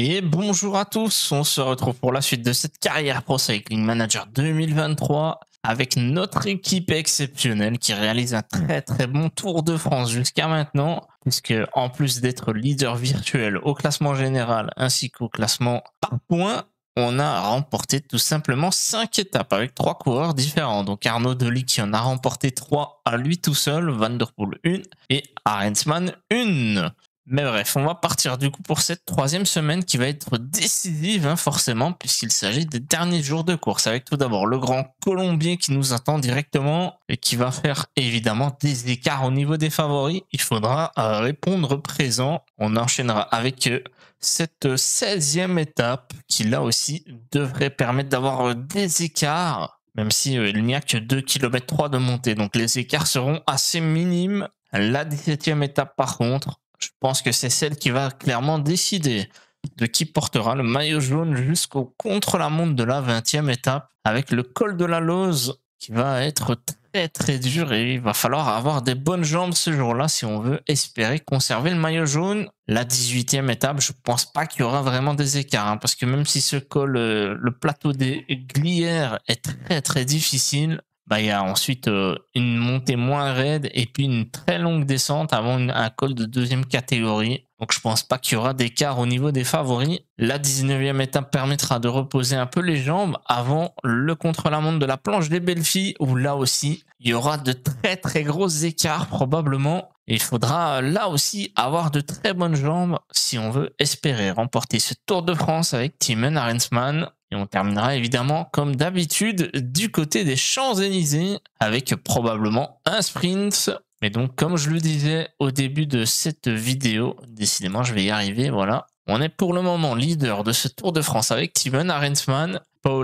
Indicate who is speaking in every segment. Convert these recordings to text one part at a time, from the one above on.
Speaker 1: Et bonjour à tous, on se retrouve pour la suite de cette carrière Pro Cycling Manager 2023 avec notre équipe exceptionnelle qui réalise un très très bon Tour de France jusqu'à maintenant, puisque en plus d'être leader virtuel au classement général ainsi qu'au classement par points, on a remporté tout simplement 5 étapes avec 3 coureurs différents. Donc Arnaud Delis qui en a remporté 3 à lui tout seul, Vanderpool 1 et Arendsman 1. Mais bref, on va partir du coup pour cette troisième semaine qui va être décisive, hein, forcément, puisqu'il s'agit des derniers jours de course, avec tout d'abord le Grand Colombien qui nous attend directement et qui va faire évidemment des écarts au niveau des favoris. Il faudra euh, répondre présent. On enchaînera avec euh, cette 16e étape qui là aussi devrait permettre d'avoir euh, des écarts, même si il n'y a que 2 ,3 km de montée, donc les écarts seront assez minimes. La 17e étape par contre, je pense que c'est celle qui va clairement décider de qui portera le maillot jaune jusqu'au contre-la-montre de la 20e étape, avec le col de la Lose qui va être très très dur et il va falloir avoir des bonnes jambes ce jour-là si on veut espérer conserver le maillot jaune. La 18e étape, je pense pas qu'il y aura vraiment des écarts, hein, parce que même si ce col, euh, le plateau des Glières est très très difficile, bah, il y a ensuite euh, une montée moins raide et puis une très longue descente avant un col de deuxième catégorie. Donc je pense pas qu'il y aura d'écart au niveau des favoris. La 19e étape permettra de reposer un peu les jambes avant le contre-la-montre de la planche des belles filles où là aussi il y aura de très très gros écarts probablement. il faudra là aussi avoir de très bonnes jambes si on veut espérer remporter ce Tour de France avec Timon Arensman. Et on terminera évidemment, comme d'habitude, du côté des Champs-Élysées, avec probablement un sprint. Mais donc, comme je le disais au début de cette vidéo, décidément, je vais y arriver, voilà. On est pour le moment leader de ce Tour de France avec Timon Arensman.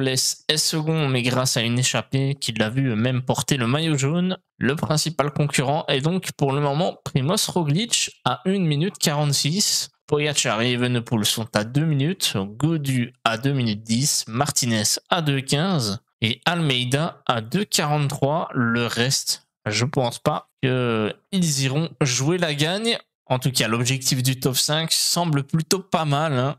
Speaker 1: S. est second, mais grâce à une échappée qui l'a vu même porter le maillot jaune. Le principal concurrent est donc pour le moment Primoz Roglic à 1 minute 46. Pogacar et Evenepoel sont à 2 minutes, Godu à 2 minutes 10, Martinez à 2,15 et Almeida à 2,43. Le reste, je pense pas qu'ils iront jouer la gagne. En tout cas, l'objectif du top 5 semble plutôt pas mal, hein,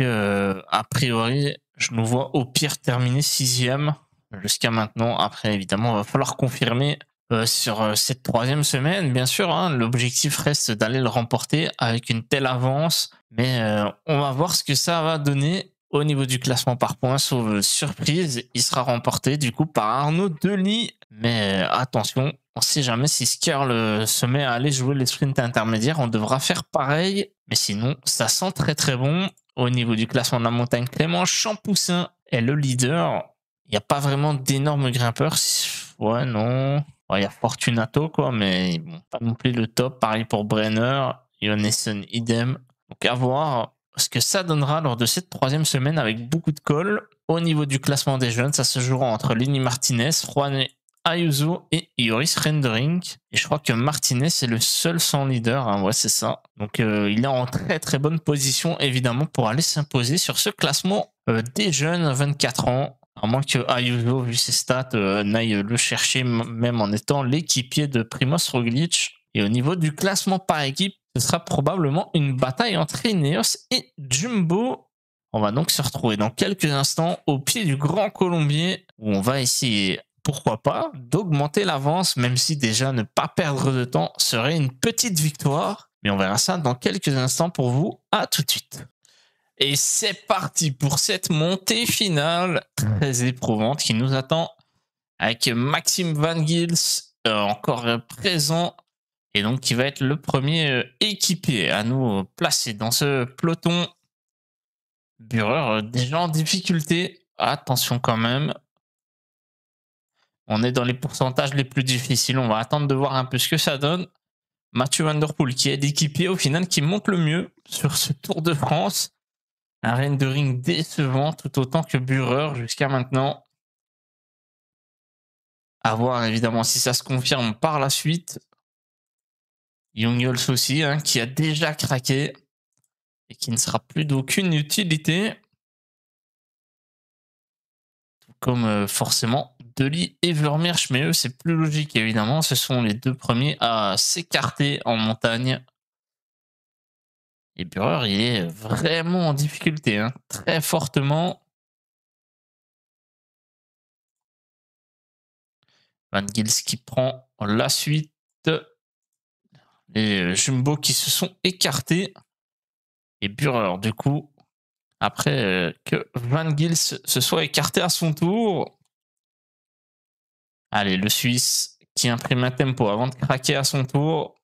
Speaker 1: euh, a priori, je nous vois au pire 6e. jusqu'à maintenant. Après, évidemment, il va falloir confirmer euh, sur euh, cette troisième semaine, bien sûr, hein, l'objectif reste d'aller le remporter avec une telle avance, mais euh, on va voir ce que ça va donner au niveau du classement par points. Sauf surprise, il sera remporté du coup par Arnaud Delis. Mais attention, on ne sait jamais si Skirl se met à aller jouer les sprints intermédiaires, on devra faire pareil. Mais sinon, ça sent très très bon. Au niveau du classement de la montagne, Clément Champoussin est le leader. Il n'y a pas vraiment d'énormes grimpeurs. Ouais, non il y a Fortunato, quoi, mais bon, pas non plus le top. Pareil pour Brenner, Jonesson, idem. Donc à voir ce que ça donnera lors de cette troisième semaine avec beaucoup de calls. Au niveau du classement des jeunes, ça se jouera entre Lenny Martinez, Juan Ayuso et Ioris Rendering. Et je crois que Martinez est le seul sans leader. Hein. c'est ça. Donc euh, il est en très très bonne position évidemment pour aller s'imposer sur ce classement euh, des jeunes 24 ans. À moins que Ayuso, vu ses stats, euh, n'aille le chercher même en étant l'équipier de Primoz Roglic. Et au niveau du classement par équipe, ce sera probablement une bataille entre Ineos et Jumbo. On va donc se retrouver dans quelques instants au pied du Grand Colombier où on va essayer, pourquoi pas, d'augmenter l'avance, même si déjà ne pas perdre de temps serait une petite victoire. Mais on verra ça dans quelques instants pour vous. À tout de suite. Et c'est parti pour cette montée finale très éprouvante qui nous attend avec Maxime Van Gils euh, encore présent et donc qui va être le premier euh, équipé à nous placer dans ce peloton. Bureur euh, déjà en difficulté, attention quand même. On est dans les pourcentages les plus difficiles, on va attendre de voir un peu ce que ça donne. Mathieu Van Der Poel qui est l'équipier au final qui monte le mieux sur ce Tour de France. Un rendering décevant tout autant que Bureur jusqu'à maintenant. A voir évidemment si ça se confirme par la suite. Yols aussi, hein, qui a déjà craqué et qui ne sera plus d'aucune utilité. comme euh, forcément Deli et Vlormirsch, mais eux c'est plus logique évidemment. Ce sont les deux premiers à s'écarter
Speaker 2: en montagne et Bührer, il est vraiment en difficulté, hein. très fortement. Van Gils qui prend la suite.
Speaker 1: Les Jumbo qui se sont écartés. Et Bührer, du coup, après euh, que Van Gils se soit écarté à son tour. Allez, le Suisse qui imprime un tempo avant de craquer à son tour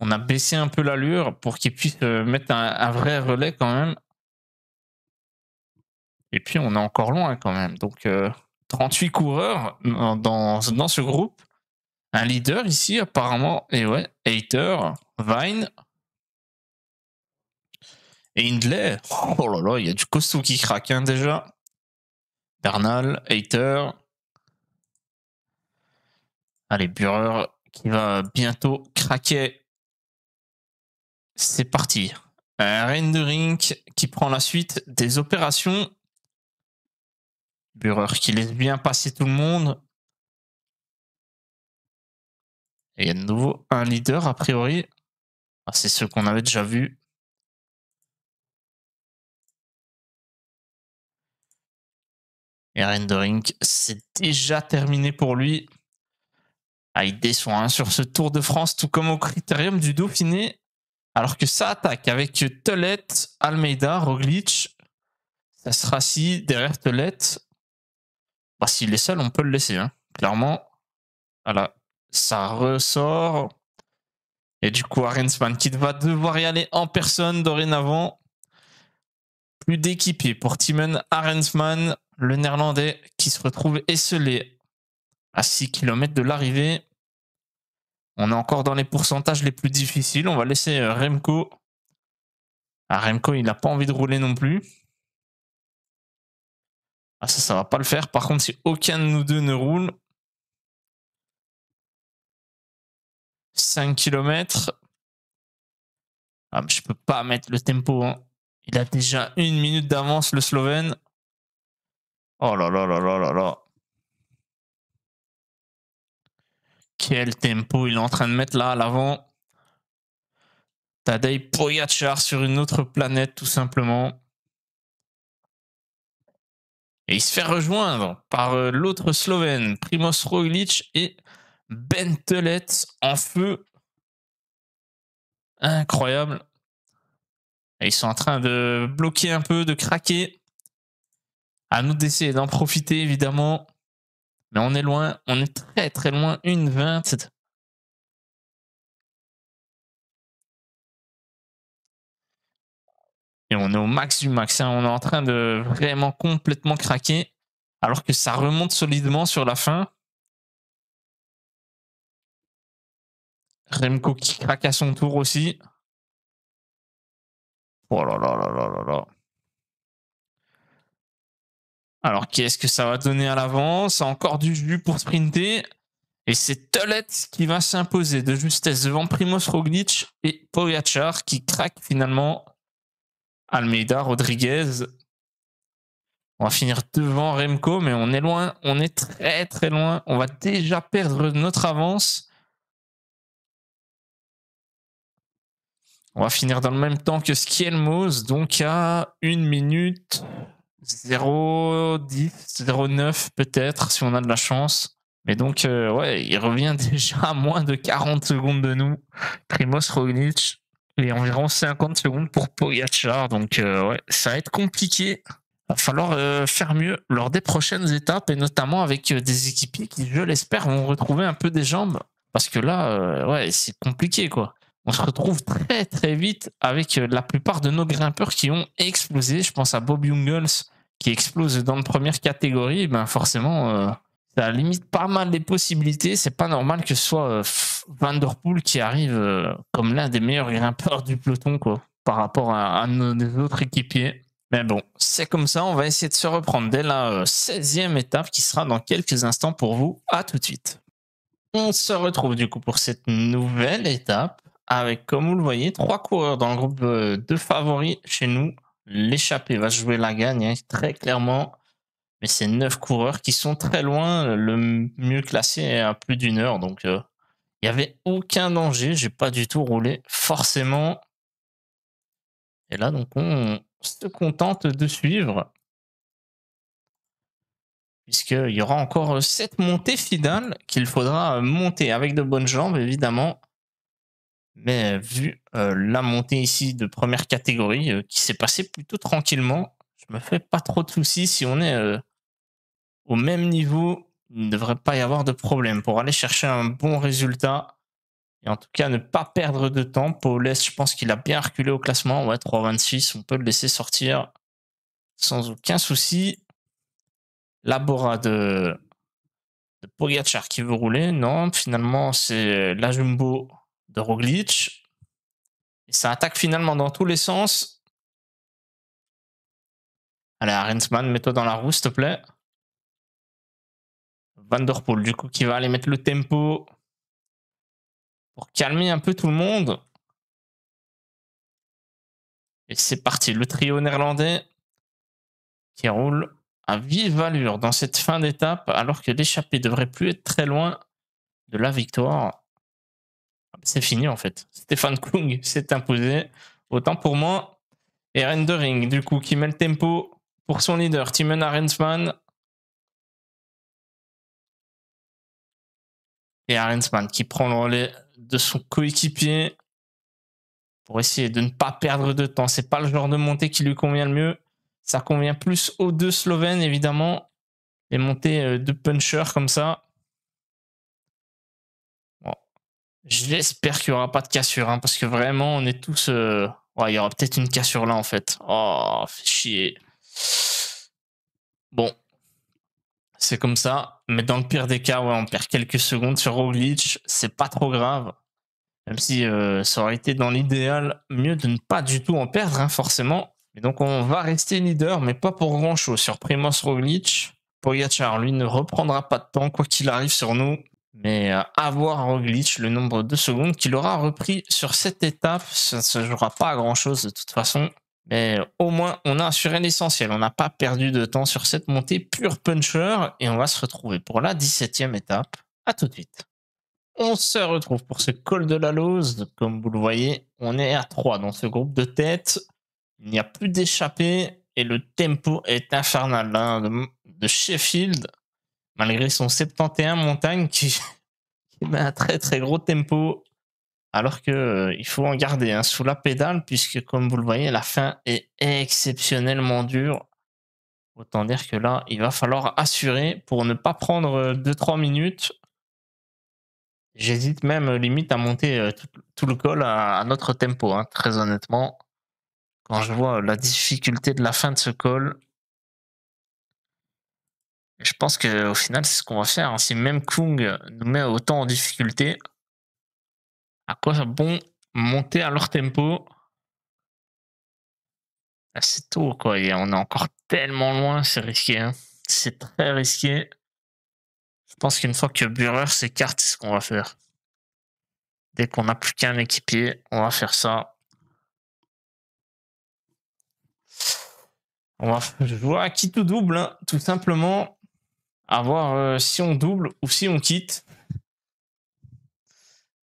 Speaker 1: on a baissé un peu l'allure pour qu'il puisse euh, mettre un, vrai relais quand même. Et puis on est encore loin quand même. Donc 38 euh, coureurs dans, dans, ce groupe. Un leader ici apparemment. Et ouais, Hater, Vine. Et Hindley. Oh là là, il y a du costaud qui craque hein, déjà. Bernal, Hater. Allez, Bureur qui va bientôt craquer c'est parti. Un rendering qui
Speaker 2: prend la suite des opérations. Bureur qui laisse bien passer tout le monde. Et il y a de nouveau un leader, a priori. Ah, c'est ce qu'on avait déjà vu. Et rendering, c'est
Speaker 1: déjà terminé pour lui. Ah, il descend hein, sur ce Tour de France, tout comme au critérium du Dauphiné. Alors que ça attaque avec Telet, Almeida, Roglic. Ça sera si derrière Telet. Bah, s'il est seul, on peut le laisser. Hein. Clairement. Voilà. Ça ressort. Et du coup, Arensman qui va devoir y aller en personne dorénavant. Plus d'équipier pour Timon Arensman, le néerlandais, qui se retrouve esselé à 6 km de l'arrivée. On est encore dans les pourcentages les plus difficiles. On va laisser euh, Remco. Ah, Remco, il n'a pas envie de
Speaker 2: rouler non plus. Ah, ça, ça va pas le faire. Par contre, si aucun de nous deux ne roule. 5 km. Ah, mais je peux pas mettre le tempo. Hein. Il a
Speaker 1: déjà une minute d'avance, le Slovène. Oh là là là là là là. Quel tempo il est en train de mettre là à l'avant. Tadej Poyachar sur une autre planète, tout simplement. Et il se fait rejoindre par euh, l'autre Slovène, Primoz Roglic et Bentelet en feu. Incroyable. Et ils sont en train de bloquer un peu, de craquer. À nous d'essayer d'en profiter, évidemment.
Speaker 2: Mais on est loin, on est très très loin, une vingt. Et on est au max du max, hein. on est en train de vraiment complètement craquer, alors que ça remonte solidement sur la fin. Remco qui craque à son tour aussi. Oh là là là là là là. Alors, qu'est-ce que ça va donner à l'avance
Speaker 1: Encore du jus pour sprinter. Et c'est Tolette qui va s'imposer de justesse devant Primoz Roglic et Pogacar qui craque finalement Almeida, Rodriguez. On va finir devant Remco, mais on est loin, on est très très loin. On va déjà perdre notre avance. On va finir dans le même temps que Skelmos, donc à une minute 0,10, 0,9 peut-être, si on a de la chance. Mais donc, euh, ouais, il revient déjà à moins de 40 secondes de nous. Primoz Roglic et environ 50 secondes pour Pogacar. Donc, euh, ouais, ça va être compliqué. va falloir euh, faire mieux lors des prochaines étapes et notamment avec des équipiers qui, je l'espère, vont retrouver un peu des jambes. Parce que là, ouais, c'est compliqué, quoi on se retrouve très très vite avec euh, la plupart de nos grimpeurs qui ont explosé. Je pense à Bob Jungels qui explose dans la première catégorie. Ben forcément, euh, ça limite pas mal les possibilités. C'est pas normal que ce soit euh, Vanderpool qui arrive comme l'un des meilleurs grimpeurs du peloton quoi, par rapport à, nos autres équipiers. Mais bon, c'est comme ça. On va essayer de se reprendre dès la 16e étape qui sera dans quelques instants pour vous. À tout de suite. On se retrouve du coup pour cette nouvelle étape avec, comme vous le voyez, trois coureurs dans le groupe de favoris chez nous. L'échappée va jouer la gagne, hein, très clairement. Mais c'est neuf coureurs qui sont très loin. Le mieux classé est à plus d'une heure. Donc, euh, il n'y avait aucun danger. J'ai
Speaker 2: pas du tout roulé, forcément. Et là, donc, on se contente de suivre. Puisqu'il y aura
Speaker 1: encore euh, cette montée finale qu'il faudra euh, monter avec de bonnes jambes, évidemment. Mais euh, vu euh, la montée ici de première catégorie euh, qui s'est passée plutôt tranquillement, je me fais pas trop de soucis. Si on est au même niveau, il ne devrait pas y avoir de problème pour aller chercher un bon résultat. Et en tout cas, ne pas perdre de temps. S, je pense qu'il a bien reculé au classement. Ouais, 3,26, on peut le laisser sortir sans aucun souci. Labora de, de qui veut rouler. Non, finalement, c'est la Jumbo de
Speaker 2: Roglic. Et ça attaque finalement dans tous les sens. Allez, Arensman, mets-toi dans la roue, s'il te plaît. Van Der Poel, du coup, qui va aller mettre le tempo pour calmer un peu tout le monde. Et c'est parti, le trio néerlandais qui roule à vive allure dans cette fin d'étape, alors
Speaker 1: que l'échappée devrait plus être très loin de la victoire c'est fini en fait. Stéphane Kung s'est imposé. Autant pour moi. Et Rendering, du
Speaker 2: coup, qui met le tempo pour son leader, Timon Arensman. Et Arensman qui prend le relais de son
Speaker 1: coéquipier pour essayer de ne pas perdre de temps. C'est pas le genre de montée qui lui convient le mieux. Ça convient plus aux deux Slovènes, évidemment. Les montées euh, de puncher comme ça. J'espère qu'il n'y aura pas de cassure, hein, parce que vraiment, on est tous. Euh, ouais, il y aura peut-être une cassure là, en fait. Oh, fait chier. Bon. C'est comme ça. Mais dans le pire des cas, ouais, on perd quelques secondes sur Roglic. C'est pas trop grave. Même si euh, ça aurait été dans l'idéal, mieux de ne pas du tout en perdre, hein, forcément. Et donc, on va rester leader, mais pas pour grand-chose. Sur Primoz Roglic, Pogacar, lui, ne reprendra pas de temps, quoi qu'il arrive sur nous. Mais euh, à voir glitch le nombre de secondes qu'il aura repris sur cette étape, ça ne se jouera pas à grand chose de toute façon. Mais au moins, on a assuré l'essentiel. On n'a pas perdu de temps sur cette montée pure puncher. Et on va se retrouver pour la 17e étape. À tout de suite. On se retrouve pour ce col de la Lose. Comme vous le voyez, on est à 3 dans ce groupe de tête. Il n'y a plus d'échappée. Et le tempo est infernal. Hein, de Sheffield malgré son 71 montagne qui, met un très très gros tempo. Alors qu'il euh, faut en garder sous la pédale, puisque comme vous le voyez, la fin est exceptionnellement dure. Autant dire que là, il va falloir assurer pour ne pas prendre 2-3 euh, minutes. J'hésite même euh, limite à monter tout, le col à, notre tempo, hein, très honnêtement. Quand je vois la difficulté de la fin de ce col, je pense qu'au final, c'est ce qu'on va faire. Hein. Si même Kung nous met autant en difficulté, à quoi ça bon monter à leur tempo C'est tôt, quoi. Et on est encore tellement loin, c'est risqué. Hein. C'est très risqué.
Speaker 2: Je pense qu'une fois que Burrers s'écarte, c'est ce qu'on va faire. Dès qu'on n'a plus qu'un équipier, on va faire ça.
Speaker 1: On va... jouer à qui tout double, hein, tout simplement voir euh,
Speaker 2: si on double
Speaker 1: ou si on quitte.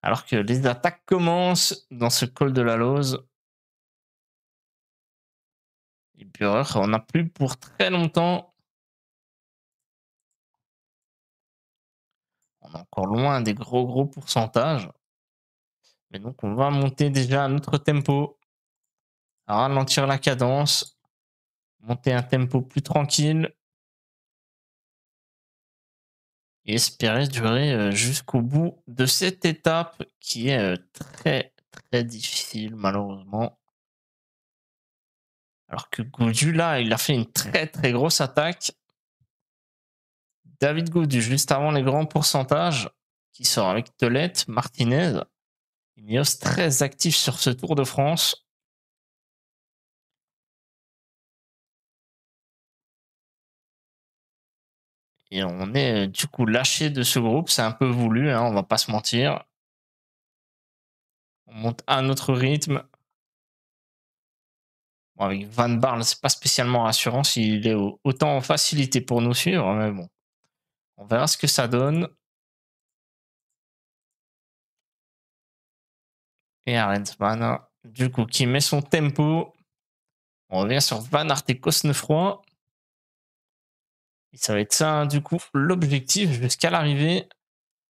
Speaker 1: Alors que les attaques
Speaker 2: commencent dans ce col de la Lose. Et puis, oh, on n'a plus pour très longtemps. On est encore loin des gros gros pourcentages. Mais donc on va monter déjà notre tempo, ralentir la cadence, monter un tempo plus tranquille espérer durer euh, jusqu'au bout de cette étape qui est euh,
Speaker 1: très très difficile malheureusement. Alors que Gaudu là, il a fait une très très grosse attaque. David Gaudu juste avant les grands pourcentages qui sort avec Telette, Martinez.
Speaker 2: Ineos très actif sur ce Tour de France. Et on est euh, du coup lâché de ce groupe, c'est un peu voulu, hein, on va pas se mentir. On monte à un autre rythme. avec Van Barl, c'est pas spécialement rassurant s'il est autant en facilité pour nous suivre, mais bon. On verra ce que ça donne. Et van, hein, du coup, qui met son tempo. On revient sur
Speaker 1: Van Arte Cosnefroy. Et ça va être ça, hein. du coup, l'objectif jusqu'à l'arrivée.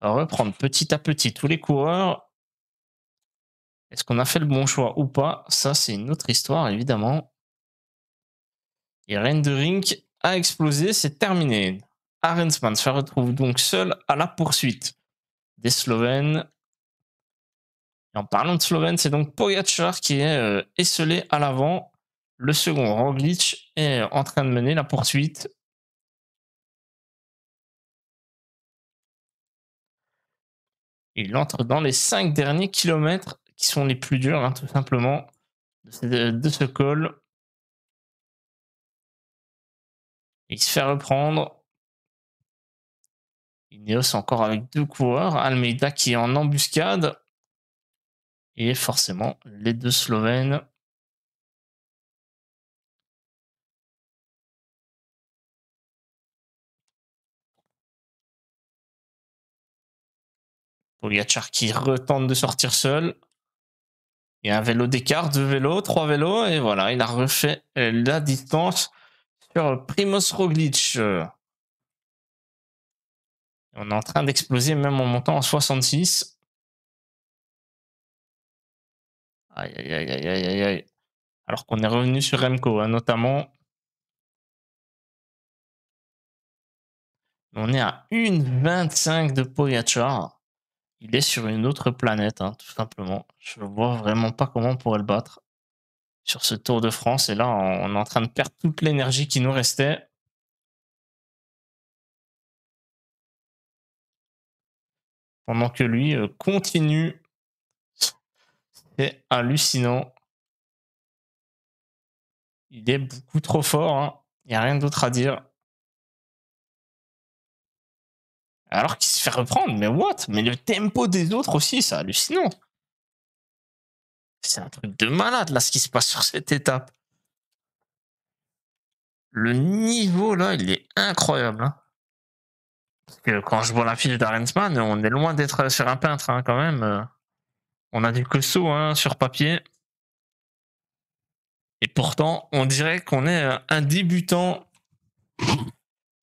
Speaker 1: Reprendre petit à petit tous les coureurs. Est-ce qu'on a fait le bon choix ou pas Ça, c'est une autre histoire, évidemment. Et Rendering a explosé, c'est terminé. Arensman se retrouve donc seul à la poursuite des Slovènes. Et en parlant de Slovènes, c'est donc Pogacar qui est euh, esselé à l'avant. Le second,
Speaker 2: Roglic, est en train de mener la poursuite. il entre dans les cinq derniers kilomètres qui sont les plus durs, hein, tout simplement, de, ce col. Il se fait reprendre. Ineos encore avec deux coureurs. Almeida qui est en embuscade. Et forcément, les deux Slovènes Pogacar qui retente de sortir seul.
Speaker 1: Il y a un vélo d'écart, deux vélos, trois vélos, et voilà, il a refait euh, la
Speaker 2: distance sur Primoz Roglic. Euh, on est en train d'exploser même en montant en 66. Aïe, aïe, aïe, aïe, aïe, Alors qu'on est revenu sur Remco, hein, notamment. On est à 1,25 de Pogacar il est sur une autre planète, hein, tout simplement. Je vois vraiment pas comment on pourrait le battre sur ce Tour de France. Et là, on est en train de perdre toute l'énergie qui nous restait. Pendant que lui euh, continue. C'est hallucinant. Il est beaucoup trop fort. Hein. Il n'y a rien d'autre à dire. Alors qu'il se fait reprendre, mais what Mais le tempo des autres aussi, c'est hallucinant. C'est un truc de malade là ce qui se passe sur cette étape. Le niveau là, il est incroyable. Hein.
Speaker 1: Parce que quand je vois la fiche d'Arensman, on est loin d'être sur un peintre hein, quand même. On a du costaud hein, sur papier. Et pourtant, on dirait qu'on est euh, un débutant.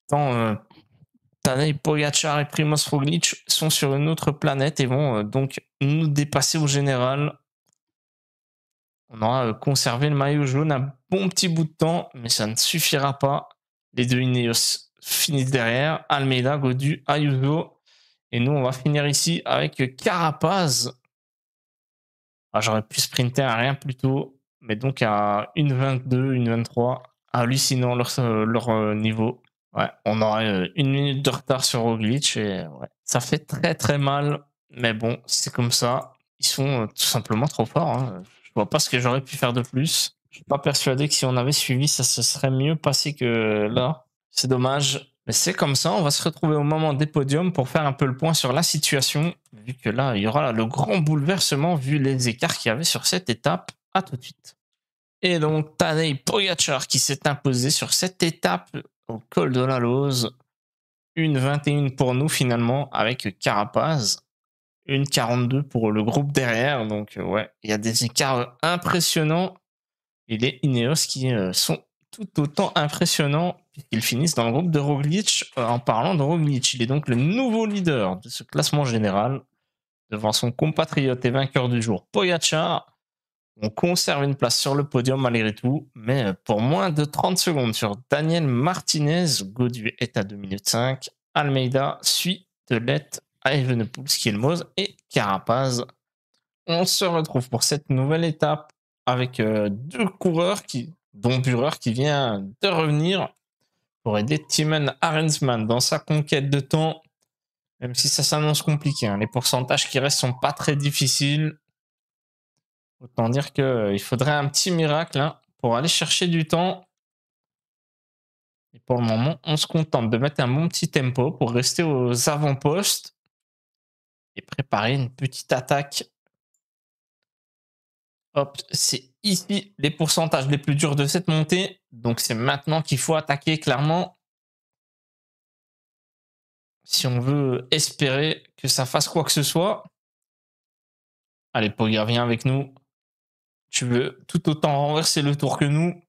Speaker 1: Tant, euh, Tanei, Pogacar et Primoz Roglic sont sur une autre planète et vont euh, donc nous dépasser au général. On aura euh, conservé le maillot jaune un bon petit bout de temps, mais ça ne suffira pas. Les deux Ineos finissent derrière, Almeida, Godu, Ayuso. Et nous, on va finir ici avec Carapaz. Ah, j'aurais pu sprinter à rien plus tôt, mais donc à une 22, une 23. Hallucinant leur euh, niveau. Ouais, on aurait euh, une minute de retard sur Roglic et ouais, ça fait très très mal. Mais bon, c'est comme ça. Ils sont euh, tout simplement trop forts. Hein. Je vois pas ce que j'aurais pu faire de plus. Je suis pas persuadé que si on avait suivi, ça se serait mieux passé que là. C'est dommage. Mais c'est comme ça, on va se retrouver au moment des podiums pour faire un peu le point sur la situation, vu que là, il y aura le grand bouleversement vu les écarts qu'il y avait sur cette étape. À tout de suite. Et donc, Tanei Pogacar qui s'est imposé sur cette étape au col de la Lose. Une 21 pour nous finalement avec Carapaz. Une 42 pour le groupe derrière. Donc euh, ouais, il y a des écarts euh, impressionnants. Et les Ineos qui euh, sont tout autant impressionnants puisqu'ils finissent dans le groupe de Roglic. En parlant de Roglic, il est donc le nouveau leader de ce classement général devant son compatriote et vainqueur du jour, Pogacar on conserve une place sur le podium malgré tout, mais pour moins de 30 secondes sur Daniel Martinez. Godu est à 2 minutes 5. Almeida suit Delette à Evenepoel, Skilmoz et Carapaz. On se retrouve pour cette nouvelle étape avec euh, deux coureurs, qui, dont Bureur qui vient de revenir pour aider Timon Arensman dans sa conquête de temps. Même si ça s'annonce compliqué, hein, les pourcentages qui restent sont pas très difficiles. Autant dire qu'il euh, faudrait un petit miracle hein, pour aller chercher du temps. Et pour le moment, on se contente de mettre un bon petit tempo pour rester aux avant-postes et préparer une petite attaque.
Speaker 2: Hop, c'est ici les pourcentages les plus durs de cette montée. Donc c'est maintenant qu'il faut attaquer clairement. Si on veut espérer que ça fasse quoi que ce soit. Allez, Pogger, viens avec nous tu veux tout autant renverser le tour que nous.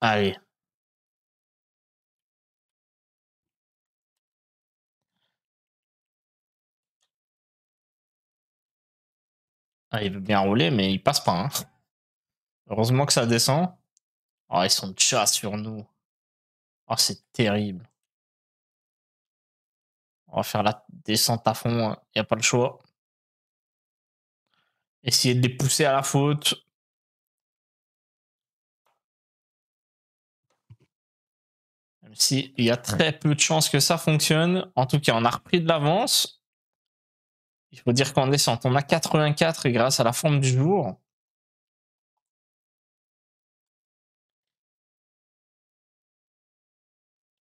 Speaker 2: Allez. Ah, il veut bien rouler, mais il passe pas. Hein. Heureusement que ça descend. Oh, ils sont déjà sur nous. Oh, c'est terrible. On va faire la descente à fond, il hein. n'y a pas le choix essayer de les pousser à la faute. Même si il y a très peu de chances que ça fonctionne. En tout cas, on a repris de l'avance. Il faut dire qu'en descente, on a 84 grâce à la forme du jour.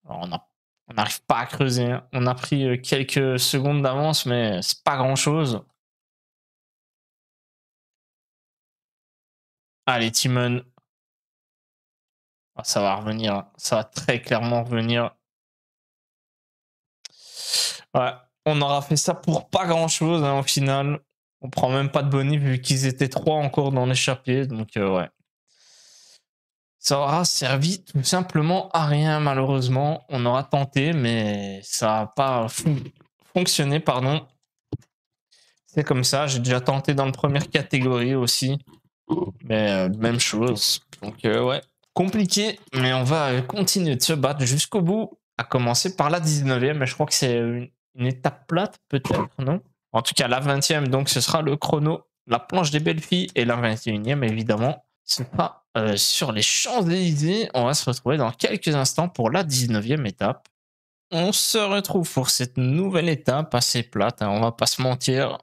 Speaker 2: Alors on on n'arrive pas à creuser. Hein. On a pris euh, quelques secondes d'avance, mais c'est pas grand chose. Allez, Timon. Ah, ça va revenir. Hein. Ça va très clairement revenir.
Speaker 1: Ouais, on aura fait ça pour pas grand chose en hein, au final. On prend même pas de bonus vu qu'ils étaient trois encore dans l'échappée. Donc, euh, ouais. Ça aura servi tout simplement à rien, malheureusement. On aura tenté, mais ça n'a pas fonctionné, pardon. C'est comme ça. J'ai déjà tenté dans la première catégorie aussi. Mais euh, même chose. Donc, euh, ouais, compliqué, mais on va euh, continuer de se battre jusqu'au bout, à commencer par la 19e, mais je crois que c'est une, étape plate, peut-être, non En tout cas, la 20e, donc ce sera le chrono, la planche des belles filles, et la 21e, évidemment, ce pas sur les champs idées On va se retrouver dans quelques instants pour la 19e étape. On se retrouve pour cette nouvelle étape assez plate, hein. on va pas se mentir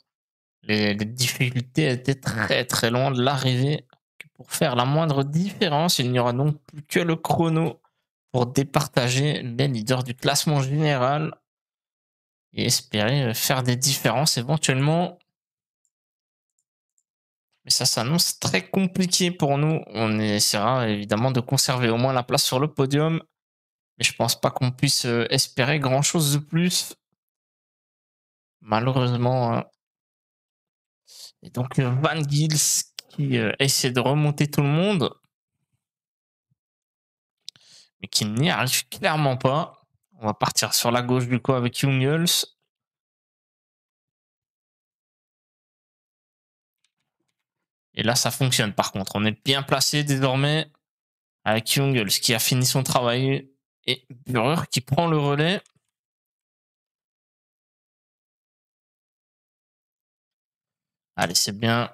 Speaker 1: les, difficultés étaient très très loin de l'arrivée. Pour faire la moindre différence, il n'y aura donc plus que le chrono pour départager les leaders du classement général et espérer euh, faire des différences éventuellement. Mais ça s'annonce très compliqué pour nous. On essaiera évidemment de conserver au moins la place sur le podium. Mais je ne pense pas qu'on puisse euh, espérer grand chose de plus. Malheureusement, hein, et donc euh, Van Gils qui euh, essaie de remonter
Speaker 2: tout le monde, mais qui n'y arrive clairement pas. On va partir sur la gauche du coup avec Jungels. Et là, ça fonctionne par contre. On est bien placé désormais avec Jungels qui a fini son travail et Burr qui prend le relais. Allez, c'est bien.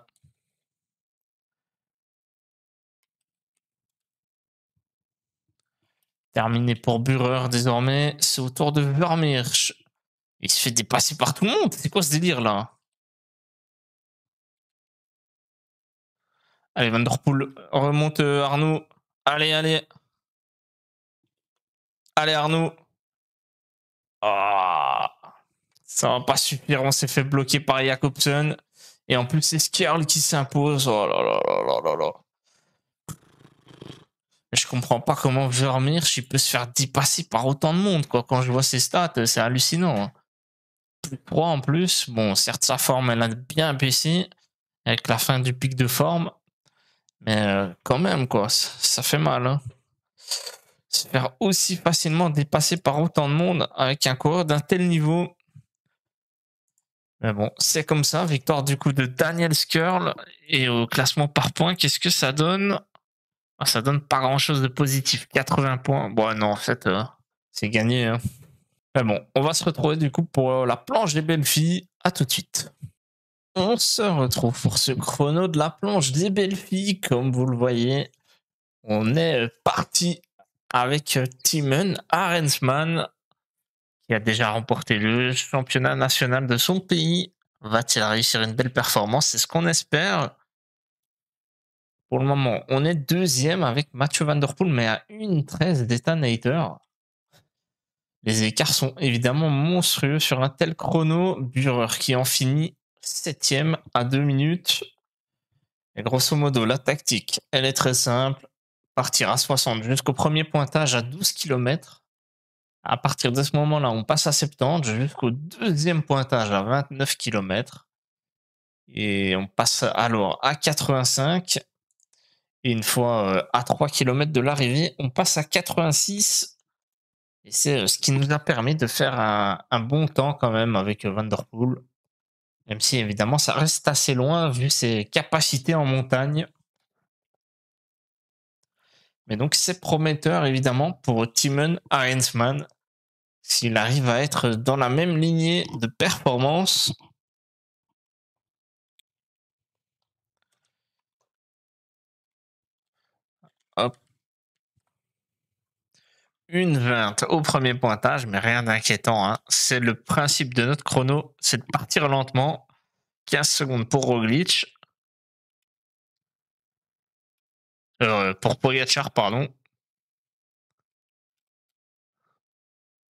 Speaker 2: Terminé pour Bureur
Speaker 1: désormais. C'est au tour de Vermeersch. Il se fait dépasser par tout le monde. C'est quoi ce délire là
Speaker 2: Allez, Vanderpool remonte euh, Arnaud. Allez, allez. Allez, Arnaud.
Speaker 1: Ah, ça va pas suffire. On s'est fait bloquer par Jacobson. Et en plus, c'est Skirl qui s'impose. Oh là là là là là Je comprends pas comment Vermeer peut se faire dépasser par autant de monde. Quoi. Quand je vois ses stats, c'est hallucinant. Hein. Plus 3 en plus. Bon, certes, sa forme, elle a bien baissé avec la fin du pic de forme. Mais euh, quand même, quoi, ça, fait mal. Hein. Se faire aussi facilement dépasser par autant de monde avec un coureur d'un tel niveau, mais bon, c'est comme ça. Victoire du coup de Daniel Skirl. Et au classement par points, qu'est-ce que ça donne ah, Ça donne pas grand-chose de positif. 80 points. Bon, non, en fait, euh, c'est gagné. Hein. Mais bon, on va se retrouver du coup pour euh, la planche des belles filles. À tout de suite. On se retrouve pour ce chrono de la planche des belles filles. Comme vous le voyez, on est parti avec Timon Arensman il a déjà remporté le championnat national de son pays. Va-t-il réussir une belle performance C'est ce qu'on espère. Pour le moment, on est deuxième avec Mathieu Van Der Poel, mais à une 13 d'État Les écarts sont évidemment monstrueux sur un tel chrono. Bureur qui en finit septième à deux minutes. Et grosso modo, la tactique, elle est très simple. Partir à 60 jusqu'au premier pointage à 12 km. À partir de ce moment-là, on passe à 70 jusqu'au deuxième pointage à 29 km. Et on passe alors à 85. Et une fois euh, à 3 km de l'arrivée, on passe à 86. Et c'est euh, ce qui nous a permis de faire un, un bon temps quand même avec euh, Vanderpool. Même si évidemment ça reste assez loin vu ses capacités en montagne. Mais donc c'est prometteur évidemment pour Timon Arensman
Speaker 2: s'il arrive à être dans la même lignée de performance. Une 20 au
Speaker 1: premier pointage, mais rien d'inquiétant. Hein. C'est le principe de notre chrono, c'est de partir lentement.
Speaker 2: 15 secondes pour Roglic, Euh, pour Pogacar, pardon.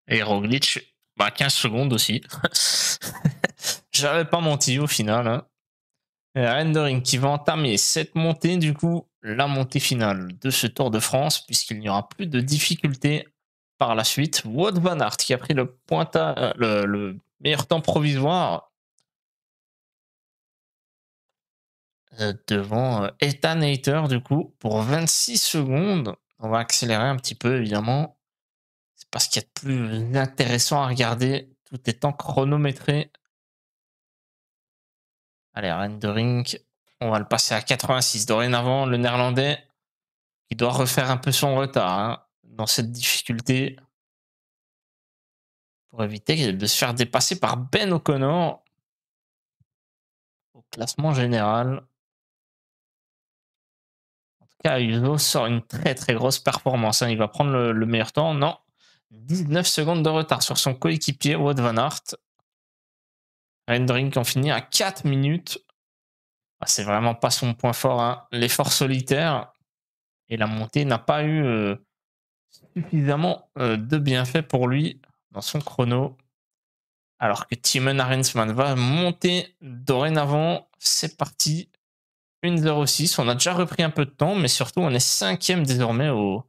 Speaker 1: Et Roglic, 15 bah, secondes aussi. J'avais pas menti au final. Hein. Euh, Rendering qui va entamer cette montée, du coup, la montée finale de ce Tour de France, puisqu'il n'y aura plus de difficultés par la suite. Wout Van qui a pris le, point euh, le meilleur temps provisoire Euh, devant euh, Ethan Hater, du coup, pour 26 secondes. On va accélérer un petit peu, évidemment. C'est parce qu'il y a de plus intéressant à regarder. Tout étant chronométré. Allez, rendering. On va le passer à 86. Dorénavant, le néerlandais, qui doit refaire un peu son retard hein, dans cette difficulté.
Speaker 2: Pour éviter de se faire dépasser par Ben O'Connor au classement général
Speaker 1: sort une très très grosse performance. Hein. Il va prendre le, meilleur temps. Non, 19 secondes de retard sur son coéquipier Wout Van Aert. Rendering en finit à 4 minutes. Ah, c'est vraiment pas son point fort. Hein. L'effort solitaire et la montée n'a pas eu euh, suffisamment euh, de bienfaits pour lui dans son chrono. Alors que Timon Arensman va monter dorénavant. C'est parti. 06 On a déjà repris un peu de temps, mais surtout, on est cinquième désormais au,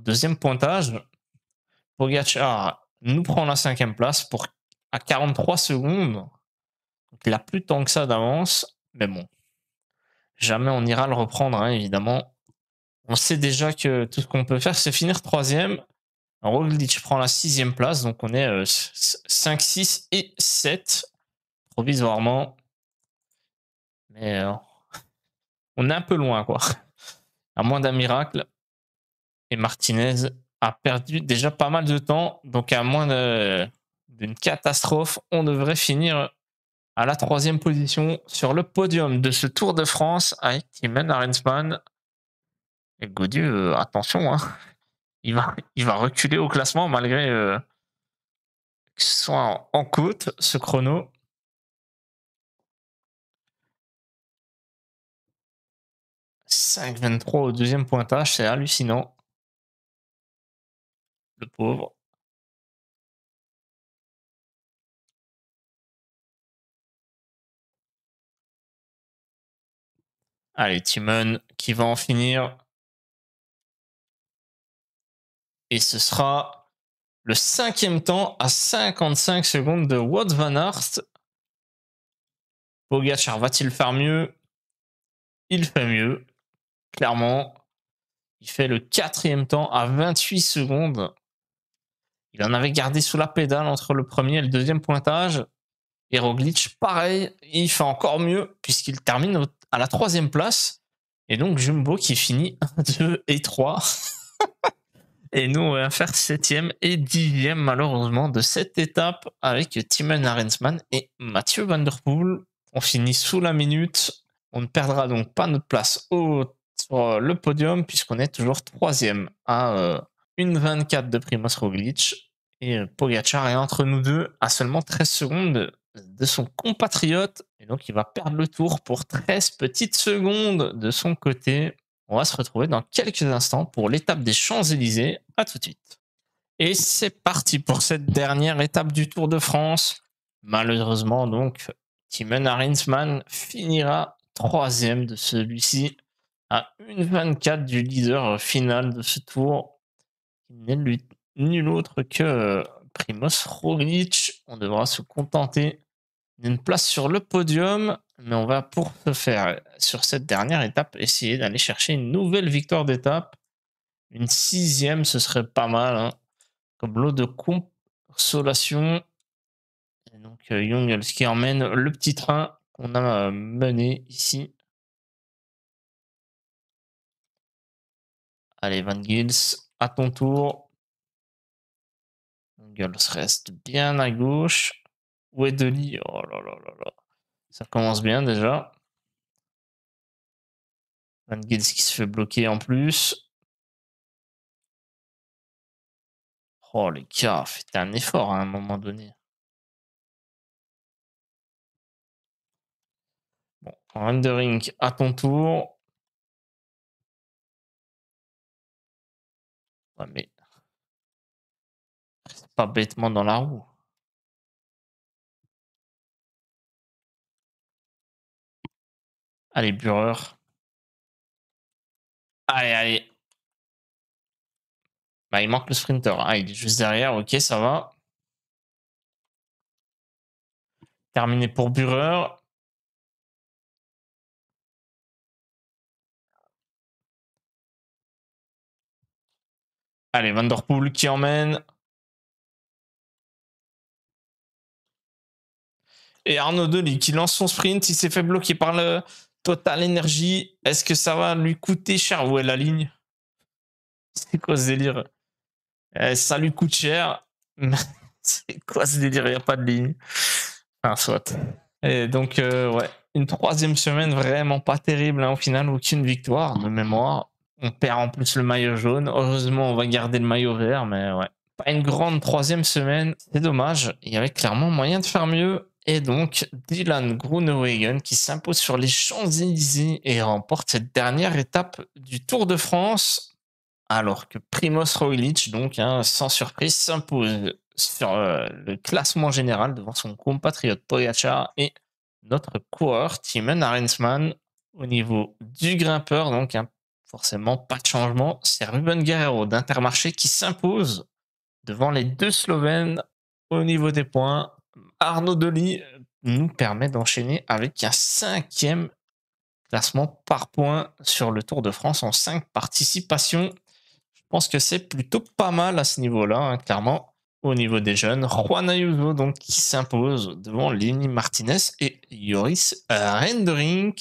Speaker 1: deuxième pointage. Pogacar nous prend la cinquième place pour, à 43 secondes. il a plus de temps que ça d'avance, mais bon. Jamais on ira le reprendre, hein, évidemment. On sait déjà que tout ce qu'on peut faire, c'est finir troisième. Roglic prend la sixième place, donc on est 5, euh, 6 et 7 provisoirement. Mais euh, on est un peu loin, quoi. À moins d'un miracle. Et Martinez a perdu déjà pas mal de temps. Donc, à moins d'une catastrophe, on devrait finir à la troisième position sur le podium de ce Tour de France avec Timon Arensman. Et Godieu, euh, attention, hein. il, va, reculer au classement malgré euh,
Speaker 2: que ce soit en, côte, ce chrono. 5-23 au deuxième pointage, c'est hallucinant. Le pauvre. Allez, Timon qui va en finir. Et ce sera le cinquième temps à 55 secondes de Wout Van Aert.
Speaker 1: Bogachar va-t-il faire mieux Il fait mieux. Clairement, il fait le quatrième temps à 28 secondes. Il en avait gardé sous la pédale entre le premier et le deuxième pointage. Héroglitch, pareil, il fait encore mieux puisqu'il termine à la troisième place. Et donc Jumbo qui finit 1, 2 et 3. et nous, on va faire septième et dixième malheureusement de cette étape avec Timon Arensman et Mathieu Van On finit sous la minute. On ne perdra donc pas notre place au euh, le podium puisqu'on est toujours troisième à 1'24 euh, une 24 de Primoz Roglic. Et euh, Pogacar est entre nous deux à seulement 13 secondes de son compatriote. Et donc il va perdre le tour pour 13 petites secondes de son côté. On va se retrouver dans quelques instants pour l'étape des Champs-Élysées. À tout de suite. Et c'est parti pour cette dernière étape du Tour de France. Malheureusement, donc, Timon Arinsman finira troisième de celui-ci à 1,24 du leader euh, final de ce tour, qui n'est nul autre que euh, Primoz Roglic. On devra se contenter d'une place sur le podium, mais on va pour ce faire, sur cette dernière étape, essayer d'aller chercher une nouvelle victoire d'étape. Une sixième, ce serait pas mal, hein, comme lot de
Speaker 2: consolation. Et donc, euh, Young, qui emmène le petit train qu'on a mené ici Allez, Van Gils, à ton tour. Gils reste bien à gauche. Denis oh là là là là. Ça commence bien déjà. Van Gils qui se fait bloquer en plus. Oh les gars, faites un effort hein, à un moment donné. Bon, rendering à ton tour. mais. pas bêtement dans la roue. Allez, bureur. Allez, allez. Bah, il manque le sprinter. Ah, il est juste derrière. Ok, ça va. Terminé pour bureur. Allez, Vanderpool qui emmène. Et Arnaud Delis qui lance
Speaker 1: son sprint. Il s'est fait bloquer par le Total Énergie. Est-ce que ça va lui coûter cher Où est la ligne C'est quoi ce délire eh, Ça lui coûte cher. C'est quoi ce délire Il n'y a pas de ligne. Enfin, soit. Et donc, euh, ouais, une troisième semaine vraiment pas terrible hein, au final, aucune victoire de mémoire. On perd en plus le maillot jaune. Heureusement, on va garder le maillot vert, mais ouais. Pas une grande troisième semaine, c'est dommage. Il y avait clairement moyen de faire mieux. Et donc, Dylan Groenewegen qui s'impose sur les Champs-Élysées et remporte cette dernière étape du Tour de France. Alors que Primoz Roglic, donc, hein, sans surprise, s'impose sur euh, le classement général devant son compatriote Pogacar et notre coureur Timon Arensman au niveau du grimpeur. Donc, un hein, Forcément, pas de changement. C'est Ruben Guerrero d'Intermarché qui s'impose devant les deux Slovènes au niveau des points. Arnaud Delis euh, nous permet d'enchaîner avec un cinquième classement par point sur le Tour de France en cinq participations. Je pense que c'est plutôt pas mal à ce niveau-là, hein, clairement au niveau des jeunes. Juan Ayuso, donc, qui s'impose devant Lini Martinez et Yoris Rendering.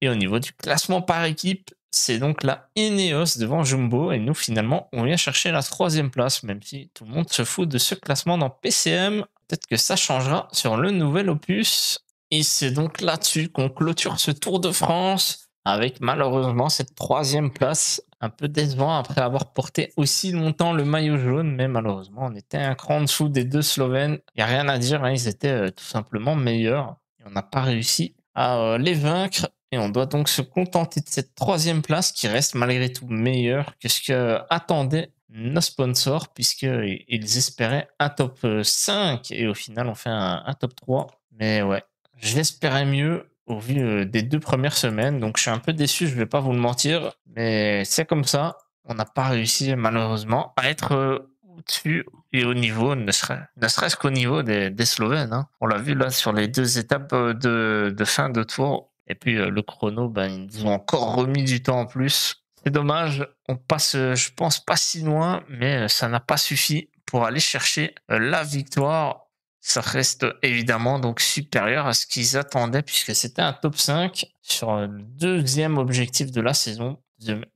Speaker 1: Et au niveau du classement par équipe, c'est donc la Ineos devant Jumbo et nous finalement on vient chercher la troisième place même si tout le monde se fout de ce classement dans PCM. Peut-être que ça changera sur le nouvel opus. Et c'est donc là-dessus qu'on clôture ce Tour de France avec malheureusement cette troisième place un peu décevant après avoir porté aussi longtemps le maillot jaune, mais malheureusement on était un cran en dessous des deux Slovènes. Il n'y a rien à dire, hein, ils étaient euh, tout simplement meilleurs. Et on n'a pas réussi à euh, les vaincre. Et on doit donc se contenter de cette troisième place qui reste malgré tout meilleure que ce que attendaient nos sponsors puisqu'ils espéraient un top 5 euh, et au final on fait un, top 3. Mais ouais, je l'espérais mieux au vu euh, des deux premières semaines. Donc je suis un peu déçu, je ne vais pas vous le mentir. Mais c'est comme ça. On n'a pas réussi malheureusement à être euh, au-dessus et au niveau, ne, serait, ne ce qu'au niveau des, Slovènes. Hein. On l'a vu là sur les deux étapes de fin de tour et puis euh, le chrono, ben, ils nous ont encore remis du temps en plus. C'est dommage, on passe, euh, je pense, pas si loin, mais euh, ça n'a pas suffi pour aller chercher la victoire. Ça reste évidemment donc supérieur à ce qu'ils attendaient puisque c'était un top 5 sur le deuxième objectif de la saison,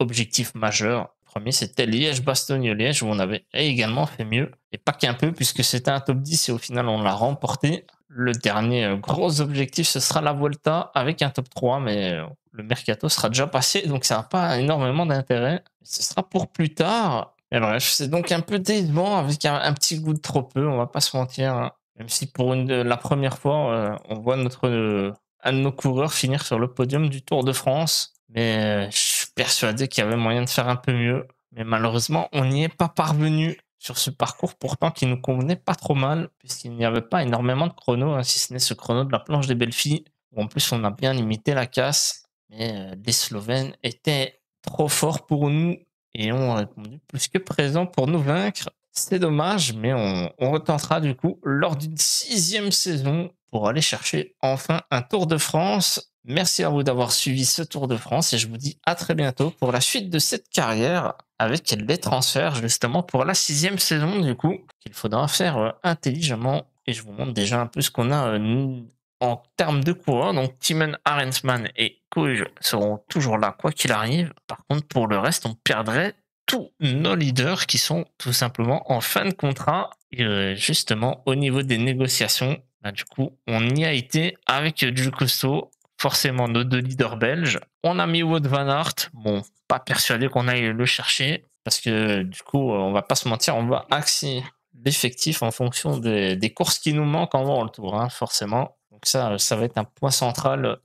Speaker 1: objectif majeur. premier, c'était Liège-Bastogne-Liège où on avait également fait mieux et pas qu'un peu puisque c'était un top 10 et au final on l'a remporté le dernier euh, gros objectif, ce sera la Volta avec un top 3, mais euh, le mercato sera déjà passé, donc ça n'a pas énormément d'intérêt. Ce sera pour plus tard. Mais bref, c'est donc un peu décevant avec un, petit goût de trop peu, on va pas se mentir. Hein. Même si pour une, la première fois, euh, on voit notre, un de nos coureurs finir sur le podium du Tour de France. Mais je suis persuadé qu'il y avait moyen de faire un peu mieux. Mais malheureusement, on n'y est pas parvenu sur ce parcours pourtant qui nous convenait pas trop mal, puisqu'il n'y avait pas énormément de chrono, hein, si ce n'est ce chrono de la planche des belles filles, où en plus on a bien limité la casse, mais euh, les Slovènes étaient trop forts pour nous et ont répondu plus que présent pour nous vaincre. C'est dommage, mais on retentera du coup lors d'une sixième saison pour aller chercher enfin un Tour de France. Merci à vous d'avoir suivi ce Tour de France et je vous dis à très bientôt pour la suite de cette carrière avec les transferts justement pour la sixième saison du coup qu'il faudra faire euh, intelligemment et je vous montre déjà un peu ce qu'on a euh, en termes de coureurs. Hein. Donc Timon Arensman et Kouj seront toujours là quoi qu'il arrive. Par contre pour le reste on perdrait tous nos leaders qui sont tout simplement en fin de contrat. Et euh, justement au niveau des négociations, bah, du coup on y a été avec du costaud forcément nos deux leaders belges on a mis Wood Van Hart. Bon, pas persuadé qu'on aille le chercher parce que du coup, euh, on va pas se mentir, on va axer l'effectif en fonction des, courses qui nous manquent en le Tour, hein, forcément. Donc ça, euh, ça va être un point central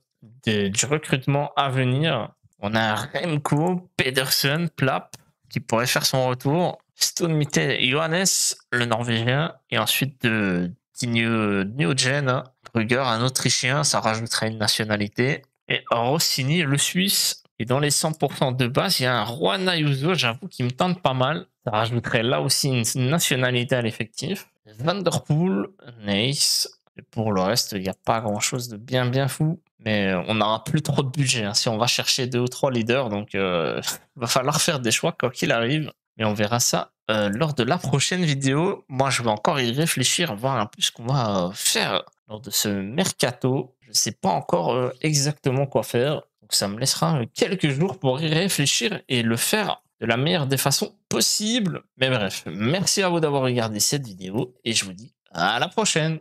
Speaker 1: du recrutement à venir. On a Remco, Pedersen, Plapp qui pourrait faire son retour. Stone Johannes, le Norvégien, et ensuite de, de New, un Autrichien, ça rajouterait une nationalité. Et Rossini, le Suisse, et dans les 100% de base, il y a un Juan Ayuso, j'avoue, qui me tente pas mal. Ça rajouterait là aussi une nationalité à l'effectif. Vanderpool, Nice. pour le reste, il n'y a pas grand chose de bien, bien fou. Mais on n'aura plus trop de budget hein. si on va chercher deux ou trois leaders. Donc, il euh, va falloir faire des choix quoi qu'il arrive. mais on verra ça euh, lors de la prochaine vidéo. Moi, je vais encore y réfléchir, voir un peu ce qu'on va faire lors de ce mercato. Je ne sais pas encore euh, exactement quoi faire. Donc ça me laissera euh, quelques jours pour y réfléchir et le faire de la meilleure des façons possible. Mais bref, merci à vous d'avoir regardé cette vidéo et je vous dis à la prochaine.